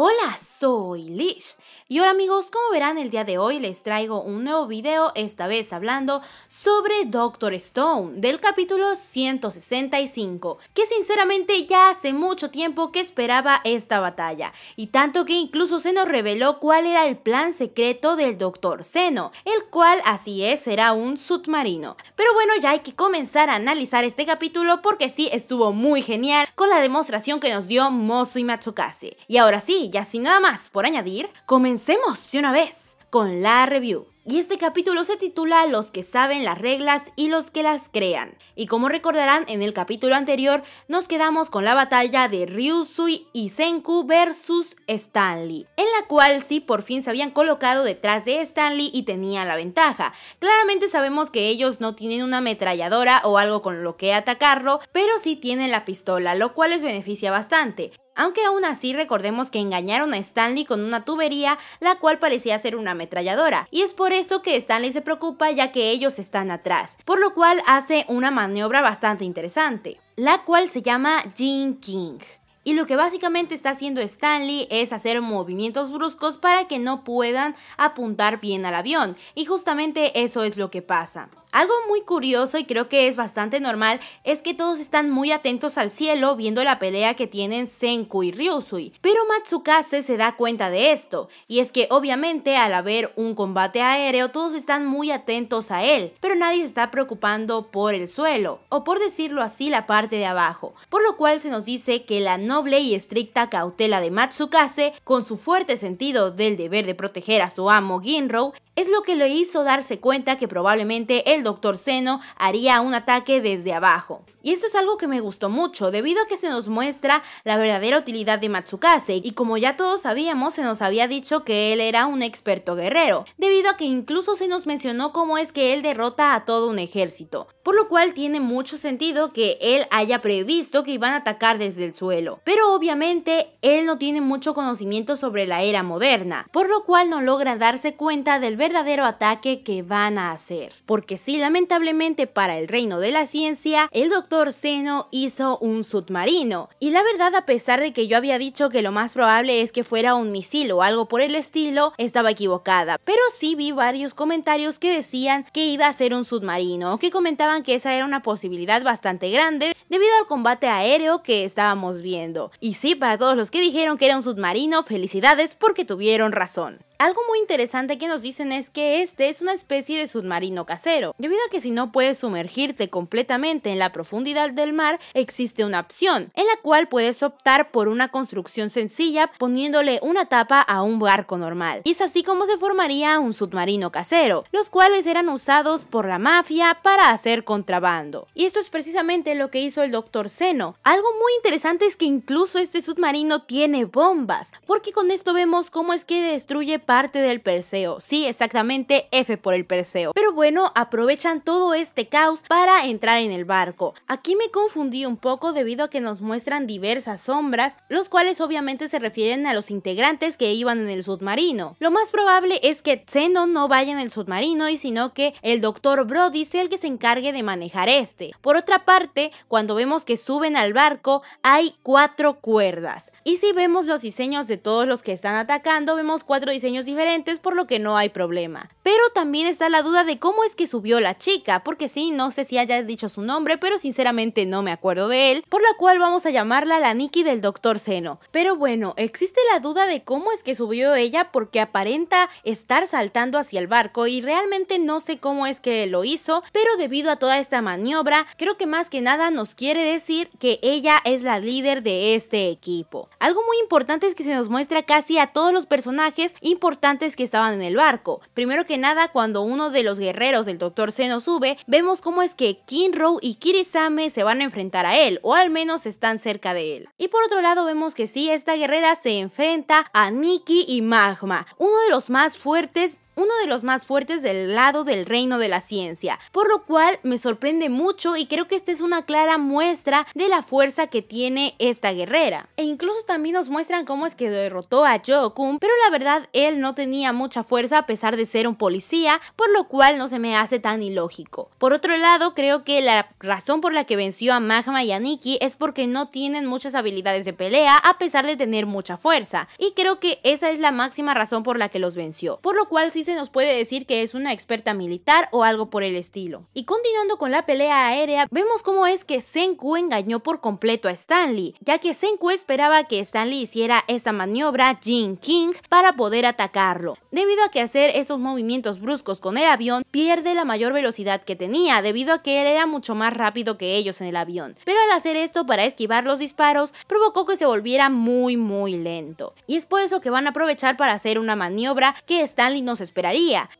Hola, soy Lish. Y ahora amigos, como verán el día de hoy les traigo un nuevo video, esta vez hablando sobre Doctor Stone del capítulo 165, que sinceramente ya hace mucho tiempo que esperaba esta batalla, y tanto que incluso se nos reveló cuál era el plan secreto del Doctor Seno, el cual así es, será un submarino. Pero bueno, ya hay que comenzar a analizar este capítulo porque sí estuvo muy genial con la demostración que nos dio Mosu y Matsukase. Y ahora sí, así, ya sin nada más por añadir, comencemos de una vez con la review. Y este capítulo se titula Los que saben las reglas y los que las crean. Y como recordarán, en el capítulo anterior nos quedamos con la batalla de Ryusui y Senku versus Stanley, en la cual sí por fin se habían colocado detrás de Stanley y tenían la ventaja. Claramente sabemos que ellos no tienen una ametralladora o algo con lo que atacarlo, pero sí tienen la pistola, lo cual les beneficia bastante aunque aún así recordemos que engañaron a Stanley con una tubería la cual parecía ser una ametralladora, y es por eso que Stanley se preocupa ya que ellos están atrás, por lo cual hace una maniobra bastante interesante, la cual se llama jinking, King. Y lo que básicamente está haciendo Stanley es hacer movimientos bruscos para que no puedan apuntar bien al avión. Y justamente eso es lo que pasa. Algo muy curioso y creo que es bastante normal es que todos están muy atentos al cielo viendo la pelea que tienen Senku y Ryusui, pero Matsukase se da cuenta de esto, y es que obviamente al haber un combate aéreo todos están muy atentos a él, pero nadie se está preocupando por el suelo, o por decirlo así la parte de abajo, por lo cual se nos dice que la noble y estricta cautela de Matsukase, con su fuerte sentido del deber de proteger a su amo Ginro, es lo que le hizo darse cuenta que probablemente el Dr. Seno haría un ataque desde abajo. Y eso es algo que me gustó mucho, debido a que se nos muestra la verdadera utilidad de Matsukase, y como ya todos sabíamos, se nos había dicho que él era un experto guerrero, debido a que incluso se nos mencionó cómo es que él derrota a todo un ejército, por lo cual tiene mucho sentido que él haya previsto que iban a atacar desde el suelo. Pero obviamente él no tiene mucho conocimiento sobre la era moderna, por lo cual no logra darse cuenta del verdadero ataque que van a hacer, porque y lamentablemente para el reino de la ciencia, el doctor seno hizo un submarino. Y la verdad, a pesar de que yo había dicho que lo más probable es que fuera un misil o algo por el estilo, estaba equivocada. Pero sí vi varios comentarios que decían que iba a ser un submarino, que comentaban que esa era una posibilidad bastante grande debido al combate aéreo que estábamos viendo. Y sí, para todos los que dijeron que era un submarino, felicidades porque tuvieron razón. Algo muy interesante que nos dicen es que este es una especie de submarino casero, debido a que si no puedes sumergirte completamente en la profundidad del mar, existe una opción, en la cual puedes optar por una construcción sencilla poniéndole una tapa a un barco normal. Y es así como se formaría un submarino casero, los cuales eran usados por la mafia para hacer contrabando. Y esto es precisamente lo que hizo el Dr. Seno. Algo muy interesante es que incluso este submarino tiene bombas, porque con esto vemos cómo es que destruye parte del Perseo. Sí, exactamente F por el Perseo. Pero bueno, aprovechan todo este caos para entrar en el barco. Aquí me confundí un poco debido a que nos muestran diversas sombras, los cuales obviamente se refieren a los integrantes que iban en el submarino. Lo más probable es que Zenon no vaya en el submarino y sino que el Dr. Brody sea el que se encargue de manejar este. Por otra parte, cuando vemos que suben al barco, hay cuatro cuerdas. Y si vemos los diseños de todos los que están atacando, vemos cuatro diseños diferentes por lo que no hay problema. Pero también está la duda de cómo es que subió la chica, porque sí, no sé si haya dicho su nombre, pero sinceramente no me acuerdo de él, por la cual vamos a llamarla la Nikki del Doctor Seno. Pero bueno, existe la duda de cómo es que subió ella porque aparenta estar saltando hacia el barco y realmente no sé cómo es que lo hizo, pero debido a toda esta maniobra, creo que más que nada nos quiere decir que ella es la líder de este equipo. Algo muy importante es que se nos muestra casi a todos los personajes importantes que estaban en el barco. Primero que nada, cuando uno de los guerreros del Dr. Seno sube, vemos cómo es que Kinro y Kirisame se van a enfrentar a él, o al menos están cerca de él. Y por otro lado, vemos que sí, esta guerrera se enfrenta a Nikki y Magma, uno de los más fuertes uno de los más fuertes del lado del reino de la ciencia, por lo cual me sorprende mucho y creo que esta es una clara muestra de la fuerza que tiene esta guerrera. E incluso también nos muestran cómo es que derrotó a Jokun, pero la verdad él no tenía mucha fuerza a pesar de ser un policía, por lo cual no se me hace tan ilógico. Por otro lado, creo que la razón por la que venció a Magma y a Nikki es porque no tienen muchas habilidades de pelea a pesar de tener mucha fuerza, y creo que esa es la máxima razón por la que los venció, por lo cual sí nos puede decir que es una experta militar o algo por el estilo. Y continuando con la pelea aérea, vemos cómo es que Senku engañó por completo a Stanley, ya que Senku esperaba que Stanley hiciera esa maniobra Jin King para poder atacarlo. Debido a que hacer esos movimientos bruscos con el avión, pierde la mayor velocidad que tenía, debido a que él era mucho más rápido que ellos en el avión. Pero al hacer esto para esquivar los disparos, provocó que se volviera muy muy lento. Y es por eso que van a aprovechar para hacer una maniobra que Stanley nos espera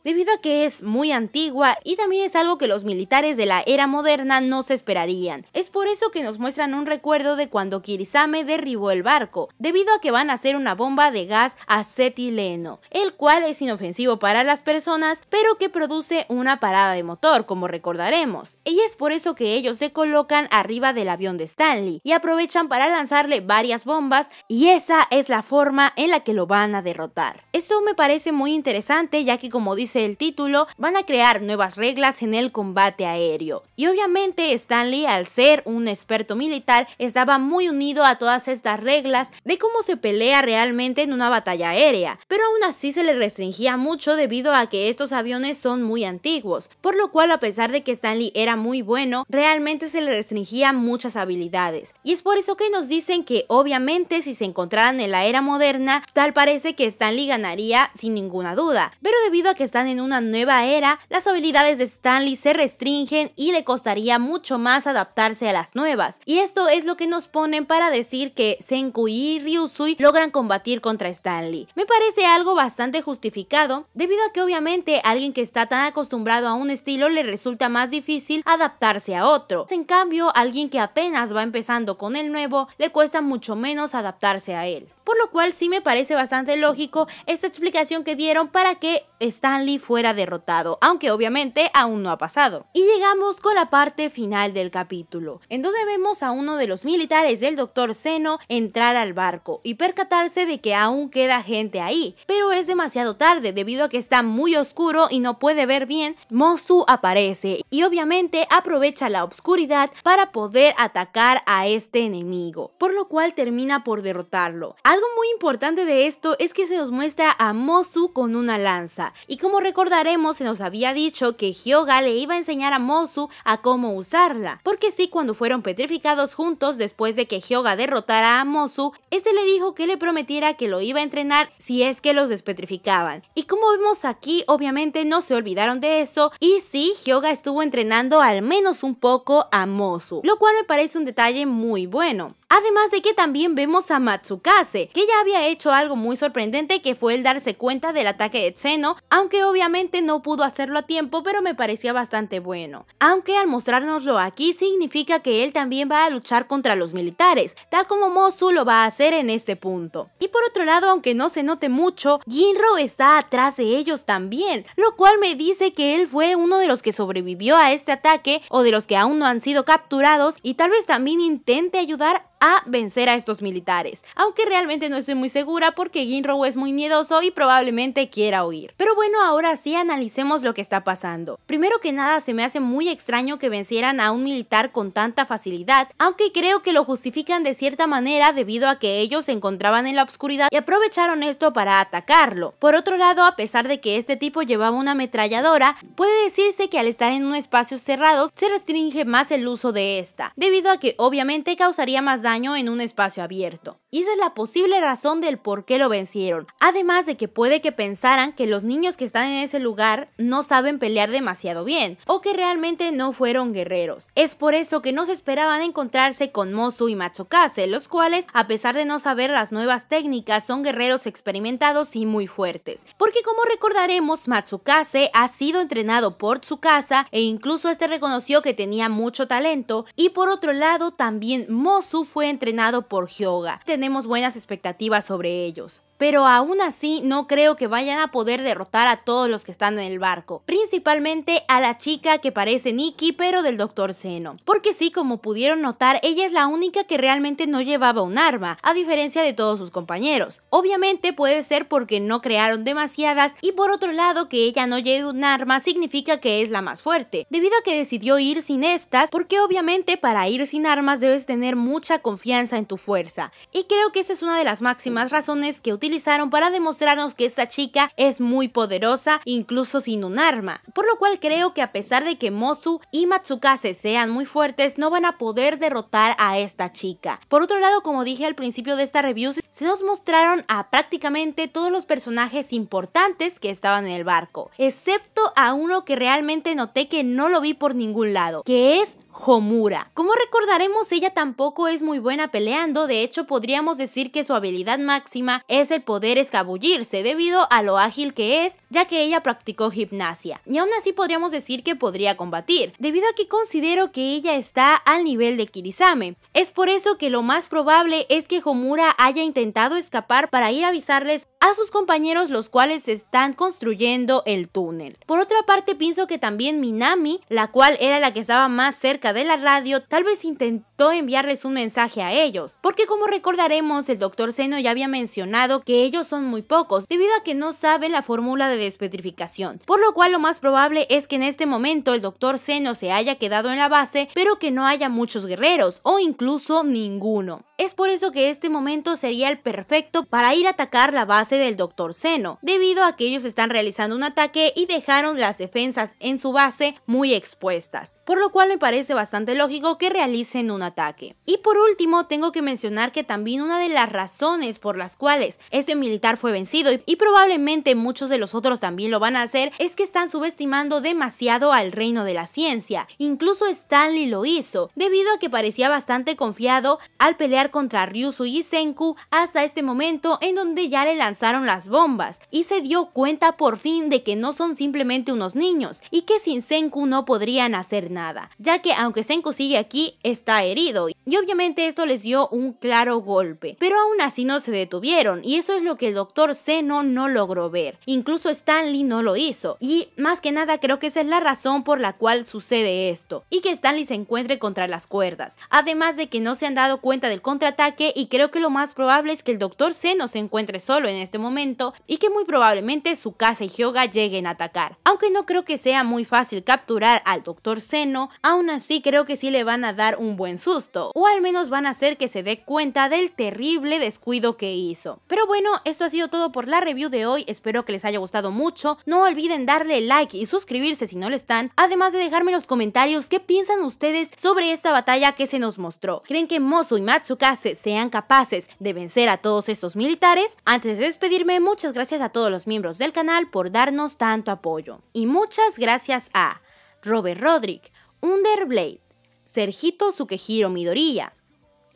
debido a que es muy antigua y también es algo que los militares de la era moderna no se esperarían. Es por eso que nos muestran un recuerdo de cuando Kirisame derribó el barco, debido a que van a hacer una bomba de gas acetileno, el cual es inofensivo para las personas, pero que produce una parada de motor, como recordaremos. Y es por eso que ellos se colocan arriba del avión de Stanley y aprovechan para lanzarle varias bombas y esa es la forma en la que lo van a derrotar. Eso me parece muy interesante ya que como dice el título, van a crear nuevas reglas en el combate aéreo. Y obviamente Stanley, al ser un experto militar, estaba muy unido a todas estas reglas de cómo se pelea realmente en una batalla aérea, pero aún así se le restringía mucho debido a que estos aviones son muy antiguos, por lo cual a pesar de que Stanley era muy bueno, realmente se le restringía muchas habilidades. Y es por eso que nos dicen que obviamente si se encontraran en la era moderna, tal parece que Stanley ganaría sin ninguna duda, pero debido a que están en una nueva era, las habilidades de Stanley se restringen y le costaría mucho más adaptarse a las nuevas. Y esto es lo que nos ponen para decir que Senku y Ryusui logran combatir contra Stanley. Me parece algo bastante justificado, debido a que obviamente alguien que está tan acostumbrado a un estilo le resulta más difícil adaptarse a otro. En cambio, alguien que apenas va empezando con el nuevo le cuesta mucho menos adaptarse a él. Por lo cual sí me parece bastante lógico esta explicación que dieron para que Stanley fuera derrotado, aunque obviamente aún no ha pasado. Y llegamos con la parte final del capítulo, en donde vemos a uno de los militares del Dr. Seno entrar al barco y percatarse de que aún queda gente ahí, pero es demasiado tarde debido a que está muy oscuro y no puede ver bien, Mosu aparece y obviamente aprovecha la oscuridad para poder atacar a este enemigo, por lo cual termina por derrotarlo. Algo muy importante de esto es que se nos muestra a Mosu con una lanza y como recordaremos, se nos había dicho que Hyoga le iba a enseñar a Mosu a cómo usarla, porque sí, cuando fueron petrificados juntos después de que Hyoga derrotara a Mosu, este le dijo que le prometiera que lo iba a entrenar si es que los despetrificaban. Y como vemos aquí, obviamente no se olvidaron de eso, y sí, Hyoga estuvo entrenando al menos un poco a Mosu, lo cual me parece un detalle muy bueno. Además de que también vemos a Matsukase, que ya había hecho algo muy sorprendente que fue el darse cuenta del ataque de Tseno, aunque obviamente no pudo hacerlo a tiempo, pero me parecía bastante bueno. Aunque al mostrárnoslo aquí significa que él también va a luchar contra los militares, tal como Mozu lo va a hacer en este punto. Y por otro lado, aunque no se note mucho, Ginro está atrás de ellos también, lo cual me dice que él fue uno de los que sobrevivió a este ataque o de los que aún no han sido capturados y tal vez también intente ayudar a a vencer a estos militares, aunque realmente no estoy muy segura porque Ginro es muy miedoso y probablemente quiera huir. Pero bueno, ahora sí analicemos lo que está pasando. Primero que nada, se me hace muy extraño que vencieran a un militar con tanta facilidad, aunque creo que lo justifican de cierta manera debido a que ellos se encontraban en la oscuridad y aprovecharon esto para atacarlo. Por otro lado, a pesar de que este tipo llevaba una ametralladora, puede decirse que al estar en un espacio cerrado se restringe más el uso de esta, debido a que obviamente causaría más daño año en un espacio abierto. Y esa es la posible razón del por qué lo vencieron. Además de que puede que pensaran que los niños que están en ese lugar no saben pelear demasiado bien o que realmente no fueron guerreros. Es por eso que no se esperaban encontrarse con Mosu y Machokase, los cuales, a pesar de no saber las nuevas técnicas, son guerreros experimentados y muy fuertes. Porque como recordaremos, Matsukase ha sido entrenado por Tsukasa e incluso este reconoció que tenía mucho talento y por otro lado también Mosu fue entrenado por Hyoga tenemos buenas expectativas sobre ellos pero aún así no creo que vayan a poder derrotar a todos los que están en el barco, principalmente a la chica que parece Nikki pero del Dr. Seno, porque sí, como pudieron notar, ella es la única que realmente no llevaba un arma, a diferencia de todos sus compañeros. Obviamente puede ser porque no crearon demasiadas y por otro lado que ella no lleve un arma significa que es la más fuerte, debido a que decidió ir sin estas, porque obviamente para ir sin armas debes tener mucha confianza en tu fuerza, y creo que esa es una de las máximas razones que utiliza utilizaron para demostrarnos que esta chica es muy poderosa, incluso sin un arma. Por lo cual creo que a pesar de que Mozu y Matsukase sean muy fuertes, no van a poder derrotar a esta chica. Por otro lado, como dije al principio de esta review, se nos mostraron a prácticamente todos los personajes importantes que estaban en el barco, excepto a uno que realmente noté que no lo vi por ningún lado, que es Homura. Como recordaremos, ella tampoco es muy buena peleando, de hecho podríamos decir que su habilidad máxima es el poder escabullirse debido a lo ágil que es, ya que ella practicó gimnasia. Y aún así podríamos decir que podría combatir, debido a que considero que ella está al nivel de Kirisame. Es por eso que lo más probable es que Homura haya intentado escapar para ir a avisarles a sus compañeros los cuales están construyendo el túnel. Por otra parte, pienso que también Minami, la cual era la que estaba más cerca de la radio, tal vez intentó enviarles un mensaje a ellos, porque como recordaremos, el doctor Seno ya había mencionado que ellos son muy pocos, debido a que no saben la fórmula de despetrificación, por lo cual lo más probable es que en este momento el doctor Seno se haya quedado en la base, pero que no haya muchos guerreros, o incluso ninguno. Es por eso que este momento sería el perfecto para ir a atacar la base del Dr. Seno, debido a que ellos están realizando un ataque y dejaron las defensas en su base muy expuestas, por lo cual me parece bastante lógico que realicen un ataque. Y por último, tengo que mencionar que también una de las razones por las cuales este militar fue vencido, y probablemente muchos de los otros también lo van a hacer, es que están subestimando demasiado al reino de la ciencia. Incluso Stanley lo hizo, debido a que parecía bastante confiado al pelear contra Ryusu y Senku hasta este momento en donde ya le lanzaron las bombas y se dio cuenta por fin de que no son simplemente unos niños y que sin Senku no podrían hacer nada, ya que aunque Senku sigue aquí, está herido y obviamente esto les dio un claro golpe, pero aún así no se detuvieron y eso es lo que el doctor Seno no logró ver, incluso Stanley no lo hizo y más que nada creo que esa es la razón por la cual sucede esto y que Stanley se encuentre contra las cuerdas, además de que no se han dado cuenta del contraataque y creo que lo más probable es que el Doctor Seno se encuentre solo en este momento y que muy probablemente su casa y Hyoga lleguen a atacar. Aunque no creo que sea muy fácil capturar al Doctor Seno, aún así creo que sí le van a dar un buen susto, o al menos van a hacer que se dé cuenta del terrible descuido que hizo. Pero bueno, eso ha sido todo por la review de hoy, espero que les haya gustado mucho, no olviden darle like y suscribirse si no lo están, además de dejarme en los comentarios qué piensan ustedes sobre esta batalla que se nos mostró. ¿Creen que Mozo y Matsuka sean capaces de vencer a todos estos militares. Antes de despedirme, muchas gracias a todos los miembros del canal por darnos tanto apoyo. Y muchas gracias a Robert Rodrick, Underblade, Sergito Suquejiro Midoriya,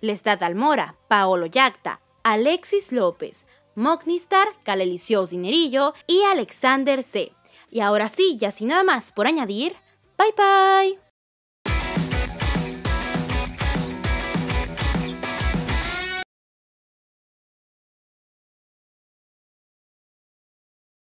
Lestat Almora, Paolo Yacta, Alexis López, Mognistar, Calelicio Dinerillo y Alexander C. Y ahora sí, ya sin nada más por añadir, bye bye.